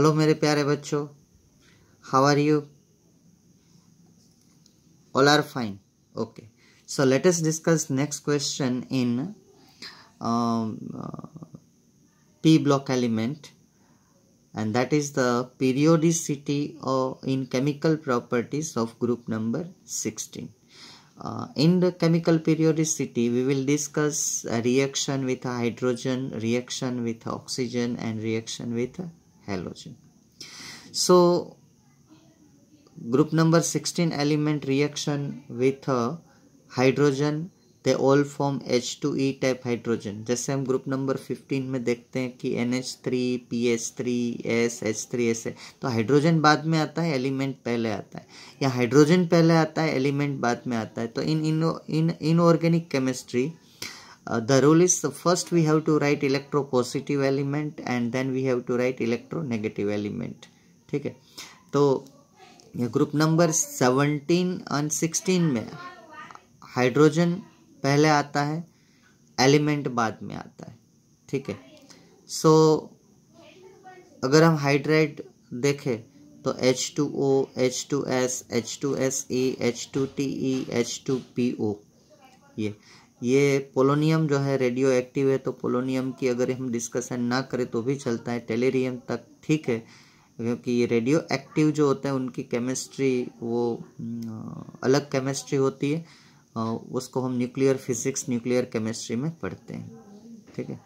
Hello मेरे प्यारे बच्चों how are you all are fine okay so let us discuss next question in um, uh, p block element and that is the periodicity or in chemical properties of group number 16 uh, in the chemical periodicity we will discuss reaction with hydrogen reaction with oxygen and reaction with halogen so group number sixteen element reaction with hydrogen they all form H two E type hydrogen जैसे हम group number fifteen में देखते हैं कि N H three P H three S H three ऐसे तो hydrogen बाद में आता है एलिमेंट पहले आता है या हाइड्रोजन पहले आता है एलिमेंट बाद में आता है तो in in in inorganic chemistry uh, the rule is uh, first we have to write electropositive element and then we have to write electronegative element ठीक है तो ये group number seventeen and sixteen में हाइड्रोजन पहले आता है element बाद में आता है ठीक है सो so, अगर हम हाइड्राइड देखें तो H two O H two S H two S E H two T E H two P O ये ये पोलोनियम जो है रेडियो एक्टिव है तो पोलोनियम की अगर हम डिस्कशन ना करें तो भी चलता है टेलेरियम तक ठीक है क्योंकि ये रेडियो एक्टिव जो होता है उनकी केमिस्ट्री वो अलग केमिस्ट्री होती है उसको हम न्यूक्लियर फिजिक्स न्यूक्लियर केमिस्ट्री में पढ़ते हैं ठीक है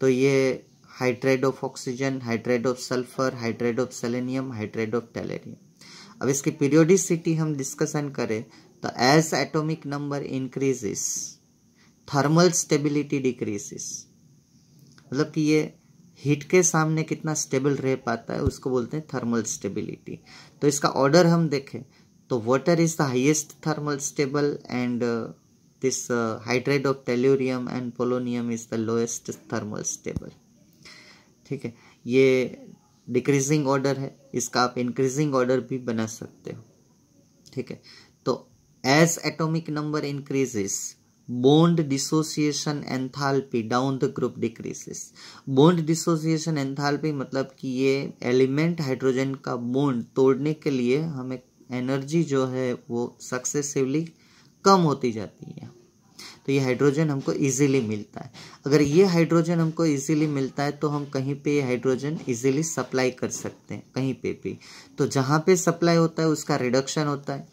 तो ये hydride of oxygen hydride of sulphur hydride of selenium hydride of tellurium अब इसकी पीरियोडिसिटी हम डिस्कशन करें तो as atomic number increases thermal stability decreases मतलब कि ये हीट के सामने कितना स्टेबल रह पाता है उसको बोलते हैं थर्मल स्टेबिलिटी तो इसका ऑर्डर हम देखें तो water is the highest thermal stable and this uh, of tellurium and polonium is the lowest thermal stable ठीक है ये डिक्रीजिंग ऑर्डर है इसका आप इंक्रीजिंग ऑर्डर भी बना सकते हो ठीक है तो as atomic number increases bond dissociation enthalpy down the group decreases bond dissociation enthalpy मतलब कि ये एलिमेंट हाइड्रोजन का बोन्ड तोड़ने के लिए हमें एनर्जी जो है वो सक्सेसिवली कम होती जाती है तो ये हाइड्रोजन हमको ईजिली मिलता है अगर ये हाइड्रोजन हमको इजीली मिलता है तो हम कहीं पे ये हाइड्रोजन ईजिली सप्लाई कर सकते हैं कहीं पे भी तो जहाँ पे सप्लाई होता है उसका रिडक्शन होता है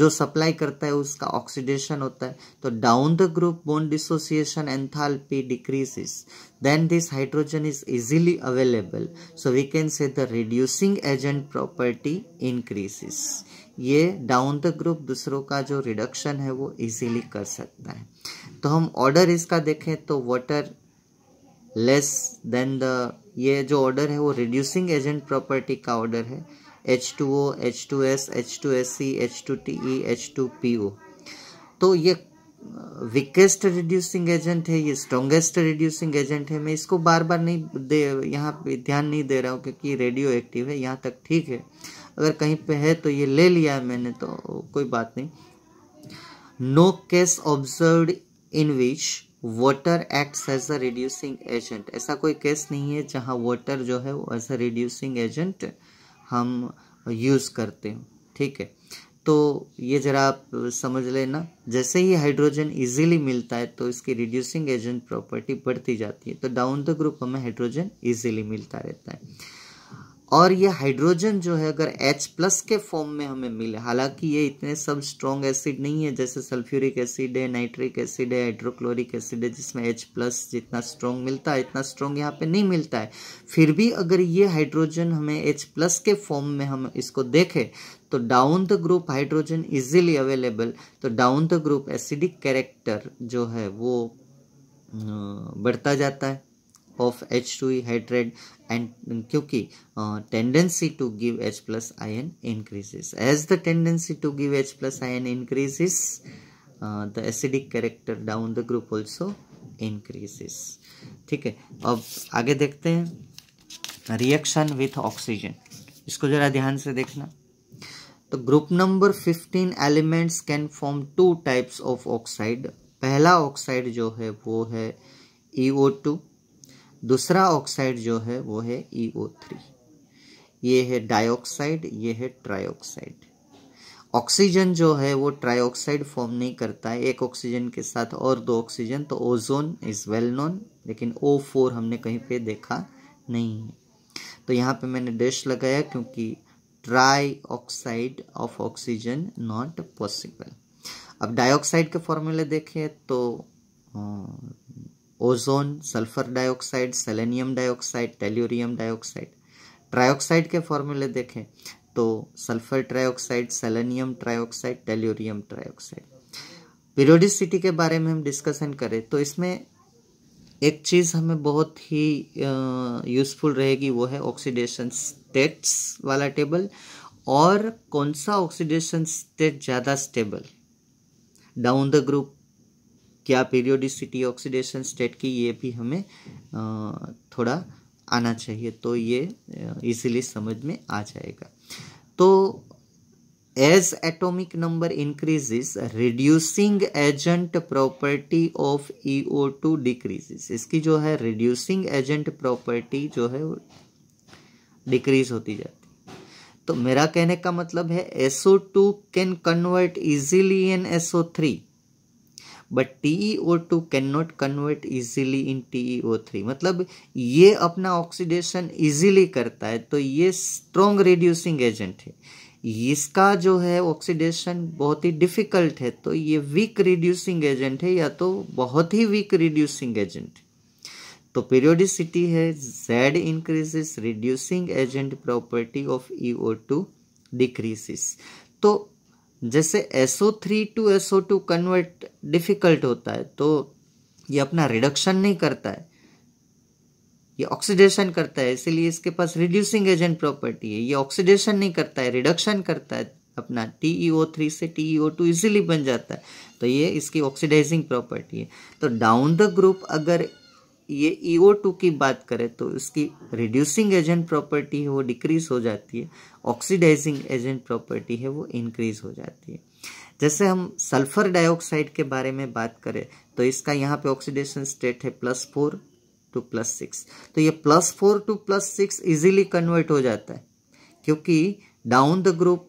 जो सप्लाई करता है उसका ऑक्सीडेशन होता है तो down the group bond dissociation enthalpy decreases then this hydrogen is easily available so we can say the reducing agent property increases ये डाउन द ग्रुप दूसरों का जो रिडक्शन है वो इजीली कर सकता है तो हम ऑर्डर इसका देखें तो वाटर लेस देन द ये जो ऑर्डर है वो रिड्यूसिंग एजेंट प्रॉपर्टी का ऑर्डर है H two O H two S H two S C H two T E H two P O तो ये वीकेस्ट रिड्यूसिंग एजेंट है ये स्ट्रोंगेस्ट रिड्यूसिंग एजेंट है मैं इसको बार बार नहीं दे यहाँ पे ध्यान नहीं दे रहा हूँ क्योंकि रेडियो एक्टिव है यहाँ तक ठीक है अगर कहीं पे है तो ये ले लिया है मैंने तो कोई बात नहीं no case observe in which water acts as a reducing agent ऐसा कोई केस नहीं है जहाँ वाटर जो है वो एज अ रिड्यूसिंग एजेंट हम यूज़ करते हैं ठीक है तो ये ज़रा आप समझ लेना जैसे ही हाइड्रोजन इजीली मिलता है तो इसकी रिड्यूसिंग एजेंट प्रॉपर्टी बढ़ती जाती है तो डाउन द ग्रुप हमें हाइड्रोजन इजीली मिलता रहता है और ये हाइड्रोजन जो है अगर H प्लस के फॉर्म में हमें मिले हालांकि ये इतने सब स्ट्रॉन्ग एसिड नहीं है जैसे सल्फ्यूरिक एसिड है नाइट्रिक एसिड है हाइड्रोक्लोरिक एसिड है जिसमें H प्लस जितना स्ट्रॉन्ग मिलता है इतना स्ट्रॉन्ग यहाँ पे नहीं मिलता है फिर भी अगर ये हाइड्रोजन हमें H प्लस के फॉर्म में हम इसको देखें तो down the group hydrogen easily available तो down the group acidic character जो है वो बढ़ता जाता है of H two hydride and क्योंकि tendency to give H plus ion increases as the tendency to give H plus ion increases the acidic character down the group also increases ठीक है अब आगे देखते हैं reaction with oxygen इसको जरा ध्यान से देखना तो group number fifteen elements can form two types of oxide पहला ऑक्साइड जो है वो है ई e टू दूसरा ऑक्साइड जो है वो है ई ओ थ्री ये है डाइऑक्साइड ये है ट्राइऑक्साइड ऑक्सीजन जो है वो ट्राइऑक्साइड फॉर्म नहीं करता है एक ऑक्सीजन के साथ और दो ऑक्सीजन तो ओजोन इज़ वेल नोन लेकिन ओ फोर हमने कहीं पे देखा नहीं है तो यहाँ पे मैंने डैश लगाया क्योंकि oxide of oxygen not possible अब डाइऑक्साइड के फॉर्मूले देखें तो ozone sulphur dioxide selenium dioxide tellurium dioxide trioxide के फॉर्मूले देखें तो sulphur trioxide selenium trioxide tellurium trioxide periodicity के बारे में हम डिस्कशन करें तो इसमें एक चीज़ हमें बहुत ही यूज़फुल रहेगी वो है ऑक्सीडेशन स्टेट्स वाला टेबल और कौन सा ऑक्सीडेशन स्टेट ज़्यादा स्टेबल डाउन द ग्रुप क्या पीरियोडिसिटी ऑक्सीडेशन स्टेट की ये भी हमें थोड़ा आना चाहिए तो ये इजीली समझ में आ जाएगा तो as atomic number increases reducing agent property of EO two decreases इसकी जो है रिड्यूसिंग एजेंट प्रॉपर्टी जो है डिक्रीज होती जाती तो मेरा कहने का मतलब है SO2 can convert easily in SO3 but T O two can not convert easily in T O three मतलब ये अपना ऑक्सीडेशन इजिली करता है तो ये स्ट्रॉन्ग रिड्यूसिंग एजेंट है इसका जो है ऑक्सीडेशन बहुत ही डिफिकल्ट है तो ये वीक रिड्यूसिंग एजेंट है या तो बहुत ही वीक रिड्यूसिंग एजेंट है तो पीरियोडिसिटी है Z increases reducing agent property of E O two decreases तो जैसे SO3 to to convert difficult होता है तो ये अपना रिडक्शन नहीं करता है ये ऑक्सीडेशन करता है इसीलिए इसके पास रिड्यूसिंग एजेंट प्रॉपर्टी है ये ऑक्सीडेशन नहीं करता है रिडक्शन करता है अपना टी थ्री e से टी टू इजीली बन जाता है तो ये इसकी ऑक्सीडाइजिंग प्रॉपर्टी है तो डाउन द ग्रुप अगर ये ईओ e टू की बात करें तो इसकी रिड्यूसिंग एजेंट प्रॉपर्टी है वो डिक्रीज हो जाती है ऑक्सीडाइजिंग एजेंट प्रॉपर्टी है वो इंक्रीज हो जाती है जैसे हम सल्फर डाइऑक्साइड के बारे में बात करें तो इसका यहाँ पे ऑक्सीडेशन स्टेट है plus four to plus six तो ये plus four to plus six easily convert हो जाता है क्योंकि down the group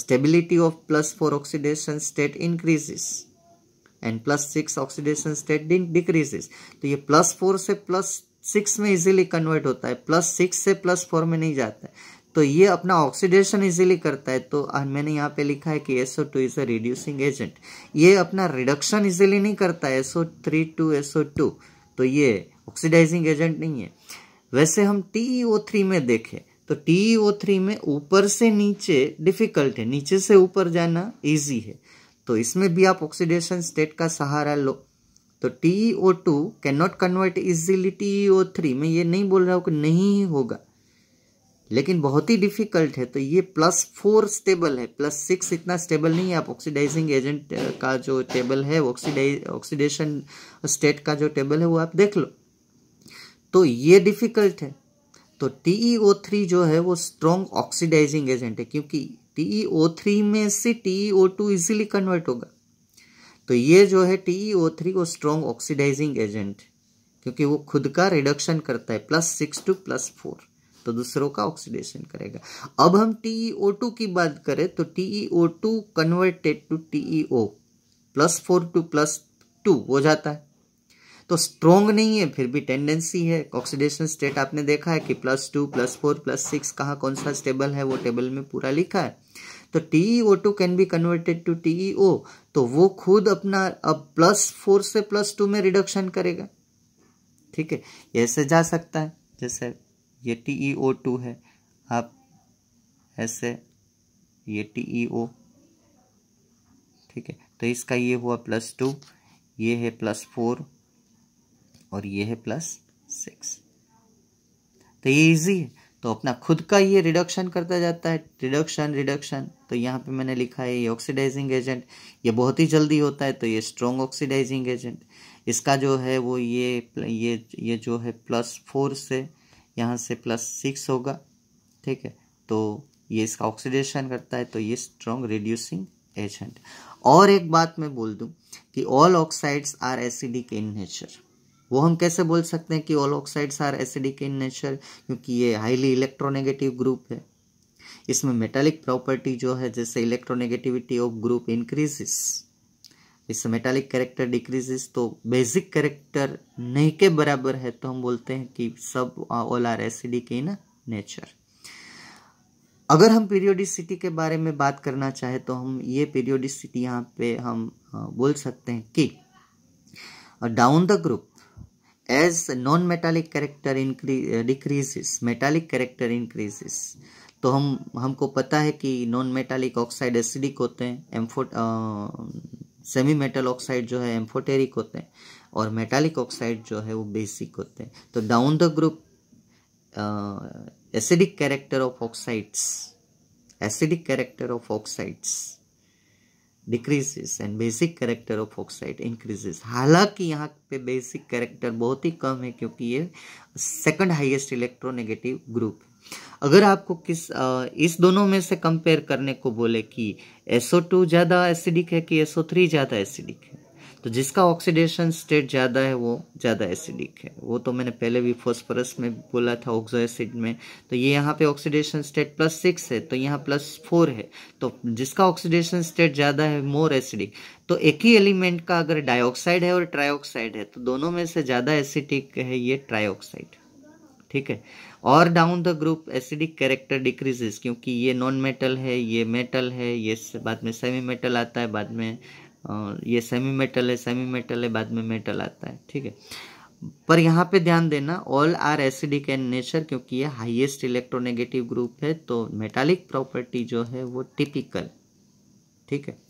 stability of plus four oxidation state increases and plus six oxidation state decreases तो ये प्लस फोर से प्लस सिक्स में इजीली कन्वर्ट होता है प्लस सिक्स से प्लस फोर में नहीं जाता है तो ये अपना ऑक्सीडेशन इजीली करता है तो मैंने यहाँ पे लिखा है कि SO two is a reducing agent ये अपना रिडक्शन इजीली नहीं करता है SO three to SO two तो ये ऑक्सीडाइजिंग एजेंट नहीं है वैसे हम टी ओ थ्री में देखें तो टी ओ थ्री में ऊपर से नीचे डिफिकल्ट है नीचे से ऊपर जाना इजी है तो इसमें भी आप ऑक्सीडेशन स्टेट का सहारा लो तो T O two can not convert easily T O three मैं ये नहीं बोल रहा हूँ कि नहीं होगा लेकिन बहुत ही डिफिकल्ट है तो ये प्लस फोर स्टेबल है प्लस सिक्स इतना स्टेबल नहीं है आप ऑक्सीडाइजिंग एजेंट का जो टेबल है ऑक्सीडेशन स्टेट का जो टेबल है वो आप देख लो तो ये डिफिकल्ट है तो टी ओ थ्री जो है वो स्ट्रॉन्ग ऑक्सीडाइजिंग एजेंट है क्योंकि टी ओ थ्री में से T O two easily convert होगा तो ये जो है टी ओ थ्री वो स्ट्रॉन्ग ऑक्सीडाइजिंग एजेंट क्योंकि वो खुद का रिडक्शन करता है plus six to plus four तो दूसरों का ऑक्सीडेशन करेगा अब हम टी ओ टू की बात करें तो T O two converted to T O plus four to plus two हो जाता है तो स्ट्रोंग नहीं है फिर भी टेंडेंसी है ऑक्सीडेशन स्टेट आपने देखा है कि plus two plus four plus six कहाँ कौन सा स्टेबल है वो टेबल में पूरा लिखा है तो T O two can be converted to T O तो वो खुद अपना अब प्लस फोर से प्लस टू में रिडक्शन करेगा ठीक है ऐसे जा सकता है जैसे ये टी ई ओ टू है आप ऐसे ये टी ई ओ ठीक है तो इसका ये हुआ प्लस टू ये है प्लस फोर और ये है प्लस सिक्स तो ये इजी है तो अपना खुद का ये रिडक्शन करता जाता है रिडक्शन रिडक्शन तो यहाँ पे मैंने लिखा है ये ऑक्सीडाइजिंग एजेंट ये बहुत ही जल्दी होता है तो ये स्ट्रॉन्ग ऑक्सीडाइजिंग एजेंट इसका जो है वो ये ये ये जो है प्लस फोर से यहाँ से प्लस सिक्स होगा ठीक है तो ये इसका ऑक्सीडेशन करता है तो ये स्ट्रॉन्ग रिड्यूसिंग एजेंट और एक बात मैं बोल दूँ कि all oxides are acidic in nature वो हम कैसे बोल सकते हैं कि all oxides are acidic in nature क्योंकि ये हाईली इलेक्ट्रोनेगेटिव ग्रुप है इसमें मेटालिक प्रॉपर्टी जो है जैसे इलेक्ट्रोनेगेटिविटी ऑफ ग्रुप इंक्रीजेस इससे मेटालिक कैरेक्टर डिक्रीजेस तो बेसिक कैरेक्टर नहीं के बराबर है तो हम बोलते हैं कि सब all are acidic in nature अगर हम पीरियोडिसिटी के बारे में बात करना चाहें तो हम ये पीरियोडिसिटी यहाँ पे हम हाँ, बोल सकते हैं कि down the group as non-metallic character increase, uh, decreases, metallic character increases. तो हम हमको पता है कि नॉन मेटालिक ऑक्साइड एसिडिक होते हैं एम्फोट सेमी मेटल ऑक्साइड जो है एम्फोटेरिक होते हैं और मेटालिक ऑक्साइड जो है वो बेसिक होते हैं तो down the group acidic character of oxides acidic character of oxides decreases and basic character of oxide increases हालांकि यहाँ पे बेसिक करेक्टर बहुत ही कम है क्योंकि ये सेकंड हाईएस्ट इलेक्ट्रोनेगेटिव ग्रुप अगर आपको किस इस दोनों में से कंपेयर करने को बोले कि SO2 ज़्यादा एसिडिक है कि SO3 ज़्यादा एसिडिक है तो जिसका ऑक्सीडेशन स्टेट ज़्यादा है वो ज़्यादा एसिडिक है वो तो मैंने पहले भी फॉस्फरस में बोला था ऑक्सो एसिड में तो ये यहाँ पे ऑक्सीडेशन स्टेट प्लस सिक्स है तो यहाँ प्लस फोर है तो जिसका ऑक्सीडेशन स्टेट ज़्यादा है मोर एसिडिक तो एक ही एलिमेंट का अगर डाइऑक्साइड है और ट्राइऑक्साइड है तो दोनों में से ज़्यादा एसिडिक है ये ट्राइऑक्साइड ठीक है और down the group acidic character decreases क्योंकि ये नॉन मेटल है ये मेटल है ये बाद में सेमी मेटल आता है बाद में और ये सेमी मेटल है सेमी मेटल है बाद में मेटल आता है ठीक है पर यहाँ पे ध्यान देना all are acidic and nature क्योंकि ये हाईएस्ट इलेक्ट्रोनेगेटिव ग्रुप है तो मेटालिक प्रॉपर्टी जो है वो टिपिकल ठीक है